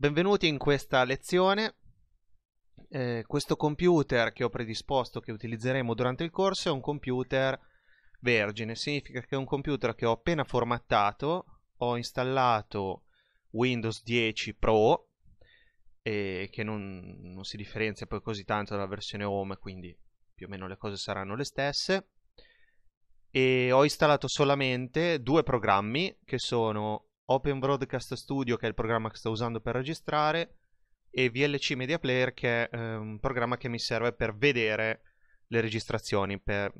Benvenuti in questa lezione. Eh, questo computer che ho predisposto, che utilizzeremo durante il corso, è un computer vergine. Significa che è un computer che ho appena formattato, ho installato Windows 10 Pro, eh, che non, non si differenzia poi così tanto dalla versione home, quindi più o meno le cose saranno le stesse. E ho installato solamente due programmi che sono Open Broadcast Studio che è il programma che sto usando per registrare e VLC Media Player che è ehm, un programma che mi serve per vedere le registrazioni. Per...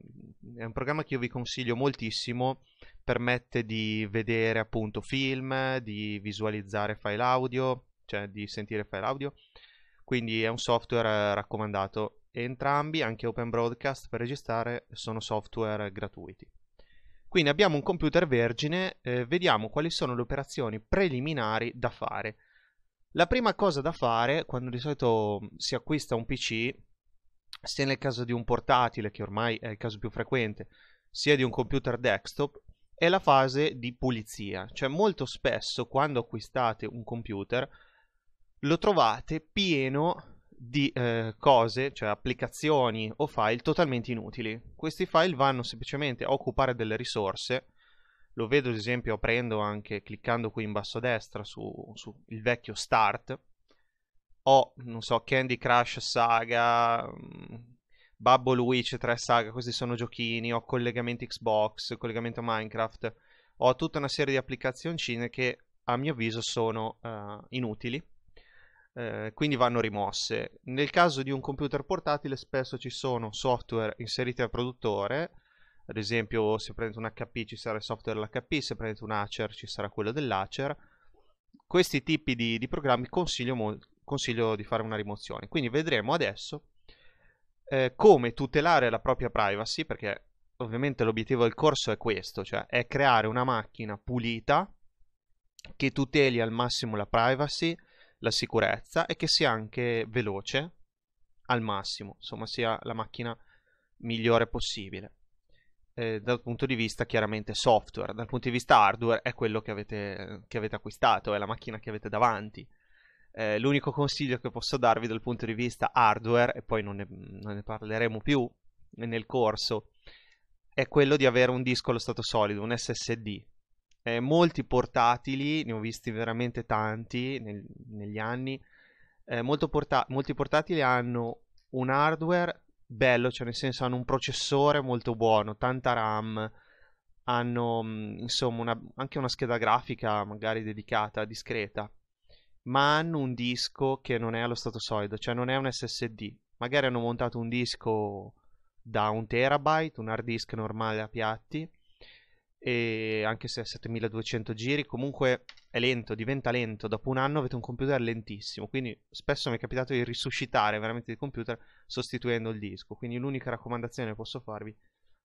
È un programma che io vi consiglio moltissimo, permette di vedere appunto film, di visualizzare file audio, cioè di sentire file audio. Quindi è un software raccomandato. entrambi, anche Open Broadcast per registrare, sono software gratuiti. Quindi abbiamo un computer vergine, eh, vediamo quali sono le operazioni preliminari da fare. La prima cosa da fare quando di solito mm, si acquista un PC, sia nel caso di un portatile, che ormai è il caso più frequente, sia di un computer desktop, è la fase di pulizia. Cioè molto spesso quando acquistate un computer lo trovate pieno di eh, cose, cioè applicazioni o file totalmente inutili. Questi file vanno semplicemente a occupare delle risorse. Lo vedo ad esempio aprendo anche cliccando qui in basso a destra su, su il vecchio start. Ho, non so, Candy Crush Saga, mm, Bubble Witch 3 Saga, questi sono giochini, ho collegamenti Xbox, collegamento Minecraft, ho tutta una serie di applicazioncine che a mio avviso sono uh, inutili eh, quindi vanno rimosse. Nel caso di un computer portatile spesso ci sono software inseriti al produttore, ad esempio se prendete un HP ci sarà il software dell'HP, se prendete un Acer ci sarà quello dell'Acer. Questi tipi di, di programmi consiglio, mo- consiglio di fare una rimozione. Quindi vedremo adesso eh, come tutelare la propria privacy, perché ovviamente l'obiettivo del corso è questo, cioè è creare una macchina pulita che tuteli al massimo la privacy, la sicurezza e che sia anche veloce al massimo, insomma sia la macchina migliore possibile. Eh, dal punto di vista chiaramente software, dal punto di vista hardware è quello che avete, che avete acquistato, è la macchina che avete davanti. Eh, l'unico consiglio che posso darvi dal punto di vista hardware, e poi non ne, non ne parleremo più nel corso, è quello di avere un disco allo stato solido, un SSD, eh, molti portatili, ne ho visti veramente tanti nel, negli anni, eh, porta- molti portatili hanno un hardware bello, cioè nel senso hanno un processore molto buono, tanta RAM, hanno mm, insomma una, anche una scheda grafica magari dedicata, discreta, ma hanno un disco che non è allo stato solido, cioè non è un SSD. Magari hanno montato un disco da un terabyte, un hard disk normale a piatti, e anche se a 7200 giri comunque è lento, diventa lento, dopo un anno avete un computer lentissimo, quindi spesso mi è capitato di risuscitare veramente il computer sostituendo il disco, quindi l'unica raccomandazione che posso farvi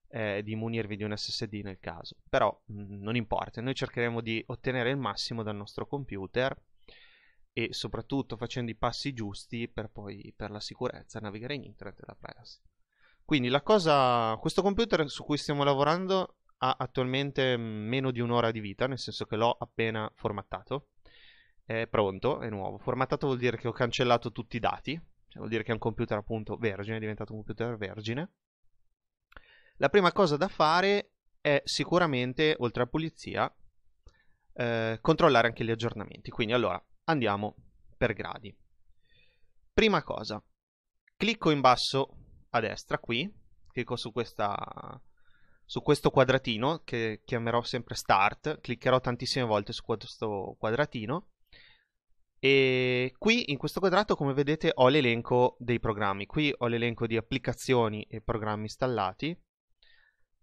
è di munirvi di un SSD nel caso, però mm, non importa, noi cercheremo di ottenere il massimo dal nostro computer e soprattutto facendo i passi giusti per poi per la sicurezza navigare in internet e la privacy. Quindi la cosa, questo computer su cui stiamo lavorando ha attualmente meno di un'ora di vita, nel senso che l'ho appena formattato. È pronto, è nuovo. Formattato vuol dire che ho cancellato tutti i dati, cioè vuol dire che è un computer appunto vergine, è diventato un computer vergine. La prima cosa da fare è sicuramente, oltre alla pulizia, eh, controllare anche gli aggiornamenti. Quindi allora andiamo per gradi. Prima cosa, clicco in basso a destra qui, clicco su questa su questo quadratino che chiamerò sempre start, cliccherò tantissime volte su questo quadratino e qui in questo quadrato come vedete ho l'elenco dei programmi, qui ho l'elenco di applicazioni e programmi installati,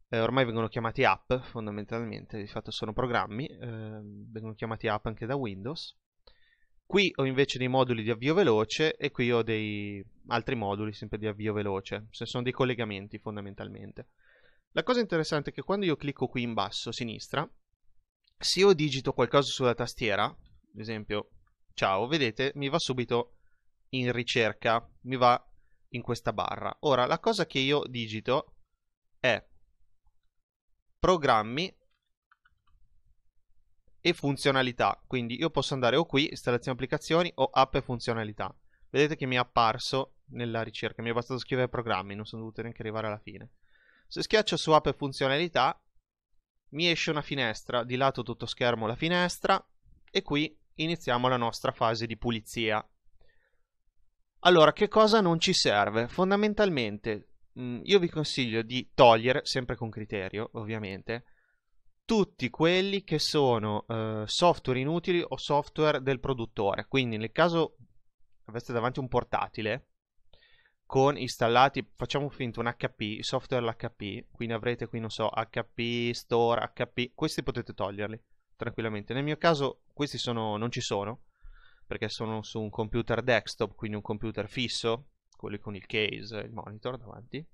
eh, ormai vengono chiamati app fondamentalmente, di fatto sono programmi, eh, vengono chiamati app anche da Windows. Qui ho invece dei moduli di avvio veloce e qui ho dei altri moduli sempre di avvio veloce, se sono dei collegamenti fondamentalmente. La cosa interessante è che quando io clicco qui in basso a sinistra, se io digito qualcosa sulla tastiera, ad esempio ciao, vedete, mi va subito in ricerca, mi va in questa barra. Ora, la cosa che io digito è programmi e funzionalità. Quindi io posso andare o qui, installazione applicazioni, o app e funzionalità. Vedete che mi è apparso nella ricerca, mi è bastato scrivere programmi, non sono dovuto neanche arrivare alla fine. Se schiaccio su app e funzionalità, mi esce una finestra, di lato tutto schermo la finestra, e qui iniziamo la nostra fase di pulizia. Allora, che cosa non ci serve? Fondamentalmente, mm, io vi consiglio di togliere, sempre con criterio, ovviamente, tutti quelli che sono eh, software inutili o software del produttore. Quindi nel caso aveste davanti un portatile, con installati, facciamo finta un HP, software l'HP, quindi avrete qui, non so, HP, Store, HP, questi potete toglierli tranquillamente. Nel mio caso questi sono, non ci sono, perché sono su un computer desktop, quindi un computer fisso, quelli con il case, il monitor davanti,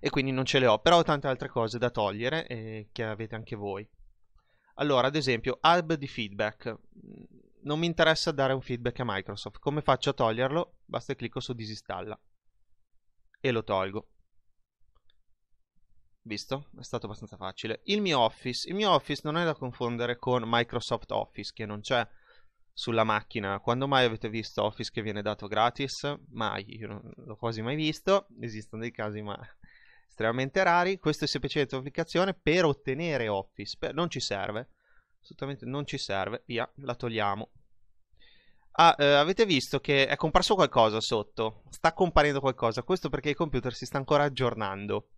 e quindi non ce le ho, però ho tante altre cose da togliere eh, che avete anche voi. Allora, ad esempio, hub di feedback non mi interessa dare un feedback a Microsoft. Come faccio a toglierlo? Basta che clicco su disinstalla e lo tolgo. Visto? È stato abbastanza facile. Il mio Office. Il mio Office non è da confondere con Microsoft Office, che non c'è sulla macchina. Quando mai avete visto Office che viene dato gratis? Mai, io non l'ho quasi mai visto. Esistono dei casi, ma estremamente rari. Questa è semplicemente un'applicazione per ottenere Office. Non ci serve assolutamente non ci serve, via, la togliamo. Ah, eh, avete visto che è comparso qualcosa sotto, sta comparendo qualcosa, questo perché il computer si sta ancora aggiornando.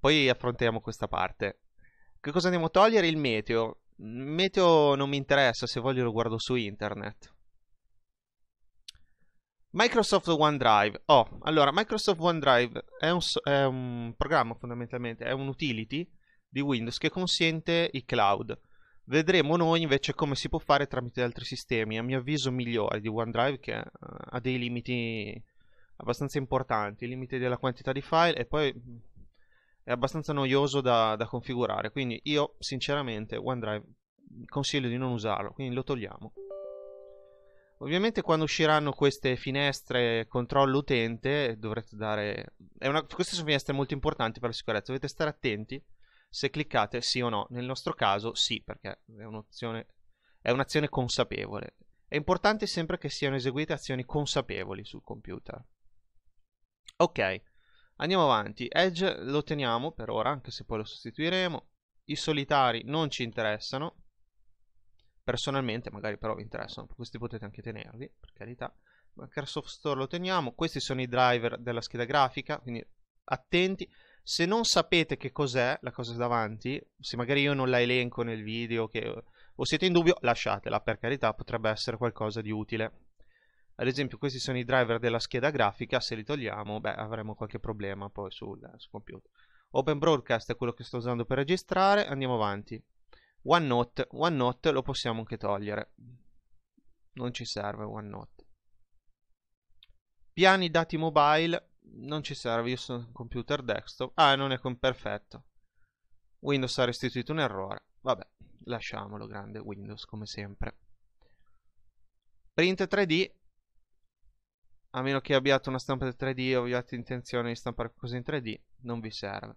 Poi affrontiamo questa parte. Che cosa andiamo a togliere? Il meteo. Il meteo non mi interessa, se voglio lo guardo su internet. Microsoft OneDrive. Oh, allora, Microsoft OneDrive è un, è un programma fondamentalmente, è un utility di Windows che consente i cloud. Vedremo noi invece come si può fare tramite altri sistemi, a mio avviso migliori di OneDrive che eh, ha dei limiti abbastanza importanti, il limite della quantità di file e poi è abbastanza noioso da, da configurare, quindi io sinceramente OneDrive consiglio di non usarlo, quindi lo togliamo. Ovviamente quando usciranno queste finestre controllo utente dovrete dare... Una... Queste sono finestre molto importanti per la sicurezza, dovete stare attenti se cliccate sì o no. Nel nostro caso sì, perché è un'opzione, è un'azione consapevole. È importante sempre che siano eseguite azioni consapevoli sul computer. Ok, andiamo avanti. Edge lo teniamo per ora, anche se poi lo sostituiremo. I solitari non ci interessano. Personalmente, magari però vi interessano, questi potete anche tenervi, per carità. Microsoft Store lo teniamo. Questi sono i driver della scheda grafica, quindi attenti. Se non sapete che cos'è la cosa davanti, se magari io non la elenco nel video che, o siete in dubbio, lasciatela, per carità, potrebbe essere qualcosa di utile. Ad esempio questi sono i driver della scheda grafica, se li togliamo, beh, avremo qualche problema poi sul, sul computer. Open Broadcast è quello che sto usando per registrare, andiamo avanti. OneNote, OneNote lo possiamo anche togliere. Non ci serve OneNote. Piani dati mobile, non ci serve, io sono un computer desktop. Ah, non è perfetto. Windows ha restituito un errore. Vabbè, lasciamolo, grande Windows come sempre. Print 3D. A meno che abbiate una stampa 3D o abbiate intenzione di stampare cose in 3D, non vi serve.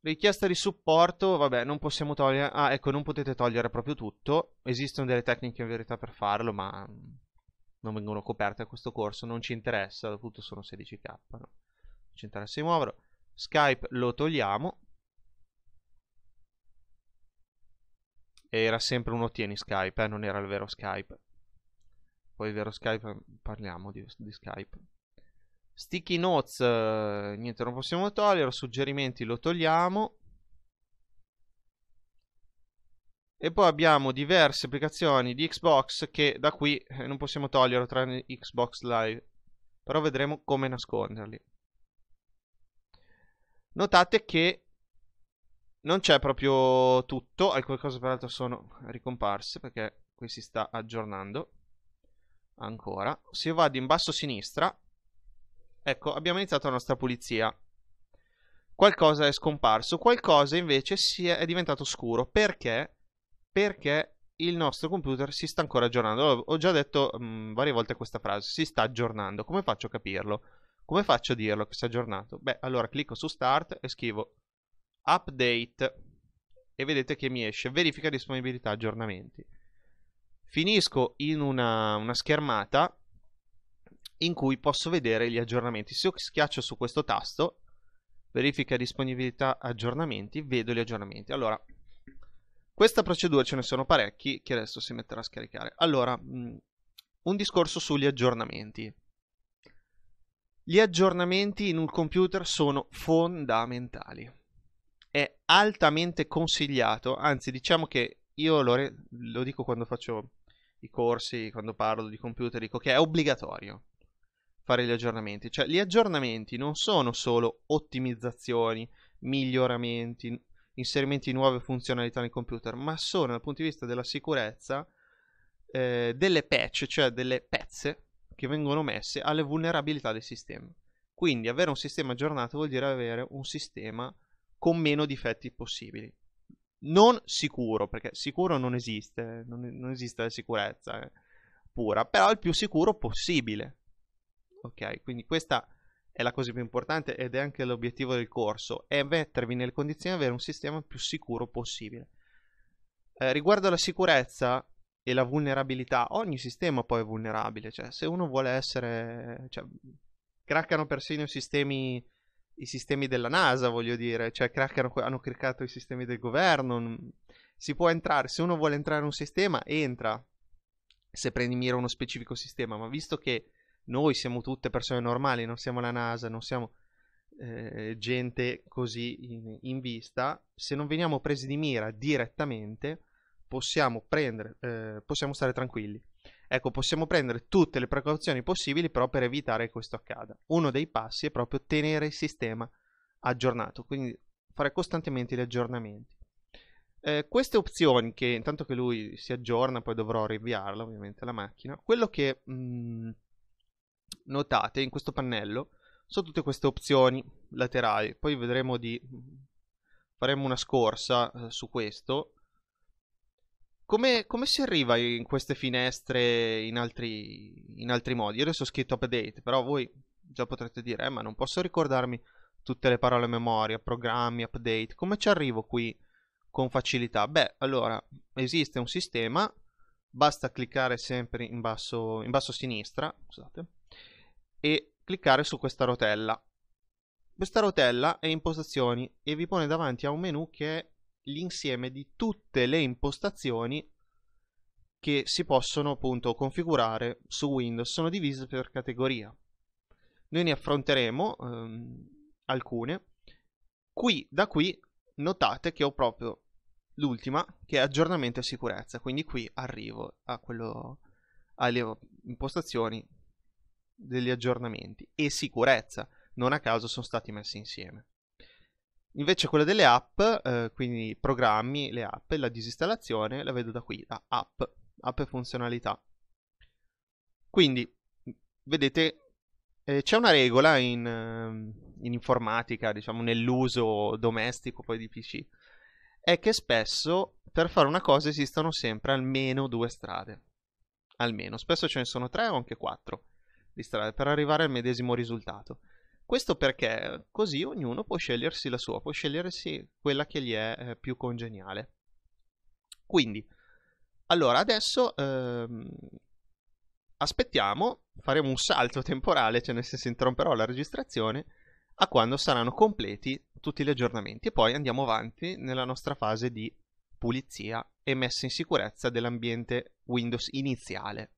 Richiesta di supporto, vabbè, non possiamo togliere... Ah, ecco, non potete togliere proprio tutto. Esistono delle tecniche in verità per farlo, ma mm, non vengono coperte a questo corso, non ci interessa, tutto sono 16k, no? non ci interessa di muoverlo. Skype lo togliamo. Era sempre un ottieni Skype, eh? non era il vero Skype. Poi il vero Skype, parliamo di, di Skype. Sticky notes, eh, niente, non possiamo togliere, suggerimenti lo togliamo. E poi abbiamo diverse applicazioni di Xbox che da qui eh, non possiamo togliere tranne Xbox Live. Però vedremo come nasconderli. Notate che non c'è proprio tutto, alcune cose peraltro sono ricomparse perché qui si sta aggiornando ancora. Se io vado in basso a sinistra, ecco, abbiamo iniziato la nostra pulizia. Qualcosa è scomparso, qualcosa invece è, è diventato scuro perché perché il nostro computer si sta ancora aggiornando. Ho già detto mh, mm, varie volte questa frase, si sta aggiornando. Come faccio a capirlo? Come faccio a dirlo che si è aggiornato? Beh, allora clicco su Start e scrivo Update e vedete che mi esce Verifica disponibilità aggiornamenti. Finisco in una, una schermata in cui posso vedere gli aggiornamenti. Se io schiaccio su questo tasto, verifica disponibilità aggiornamenti, vedo gli aggiornamenti. Allora, questa procedura ce ne sono parecchi che adesso si metterà a scaricare. Allora, mm, un discorso sugli aggiornamenti. Gli aggiornamenti in un computer sono fondamentali. È altamente consigliato, anzi diciamo che io lo, re- lo dico quando faccio i corsi, quando parlo di computer, dico che è obbligatorio fare gli aggiornamenti. Cioè, gli aggiornamenti non sono solo ottimizzazioni, miglioramenti, inserimenti di nuove funzionalità nel computer, ma sono dal punto di vista della sicurezza eh, delle patch, cioè delle pezze che vengono messe alle vulnerabilità del sistema. Quindi avere un sistema aggiornato vuol dire avere un sistema con meno difetti possibili. Non sicuro, perché sicuro non esiste, non, non esiste la sicurezza eh, pura, però il più sicuro possibile. Ok, quindi questa è la cosa più importante ed è anche l'obiettivo del corso, è mettervi nelle condizioni di avere un sistema più sicuro possibile. Eh, riguardo alla sicurezza e la vulnerabilità, ogni sistema poi è vulnerabile, cioè se uno vuole essere... Cioè, craccano persino i sistemi, i sistemi della NASA, voglio dire, cioè craccano, hanno craccato i sistemi del governo, si può entrare, se uno vuole entrare in un sistema entra, se prendi mira uno specifico sistema, ma visto che noi siamo tutte persone normali, non siamo la NASA, non siamo eh, gente così in, in, vista. Se non veniamo presi di mira direttamente, possiamo, prendere, eh, possiamo stare tranquilli. Ecco, possiamo prendere tutte le precauzioni possibili però per evitare che questo accada. Uno dei passi è proprio tenere il sistema aggiornato, quindi fare costantemente gli aggiornamenti. Eh, queste opzioni, che intanto che lui si aggiorna, poi dovrò rinviarla ovviamente la macchina, quello che mh, mm, notate in questo pannello sono tutte queste opzioni laterali. Poi vedremo di faremo una scorsa eh, su questo. Come, come, si arriva in queste finestre in altri, in altri modi? Io adesso ho scritto update, però voi già potrete dire, eh, ma non posso ricordarmi tutte le parole a memoria, programmi, update. Come ci arrivo qui con facilità? Beh, allora, esiste un sistema, basta cliccare sempre in basso, in basso a sinistra, scusate, e cliccare su questa rotella. Questa rotella è impostazioni e vi pone davanti a un menu che è l'insieme di tutte le impostazioni che si possono appunto configurare su Windows, sono divise per categoria. Noi ne affronteremo ehm, alcune. Qui, da qui, notate che ho proprio l'ultima che è aggiornamento e sicurezza, quindi qui arrivo a quello alle impostazioni degli aggiornamenti e sicurezza, non a caso sono stati messi insieme. Invece quella delle app, eh, quindi programmi, le app, la disinstallazione la vedo da qui, da app, app e funzionalità. Quindi, vedete, eh, c'è una regola in, ehm, in informatica, diciamo nell'uso domestico poi di PC, è che spesso per fare una cosa esistono sempre almeno due strade. Almeno, spesso ce ne sono tre o anche quattro di strade per arrivare al medesimo risultato. Questo perché così ognuno può scegliersi la sua, può scegliersi quella che gli è eh, più congeniale. Quindi, allora adesso ehm, aspettiamo, faremo un salto temporale, cioè nel senso interromperò la registrazione a quando saranno completi tutti gli aggiornamenti e poi andiamo avanti nella nostra fase di pulizia e messa in sicurezza dell'ambiente Windows iniziale.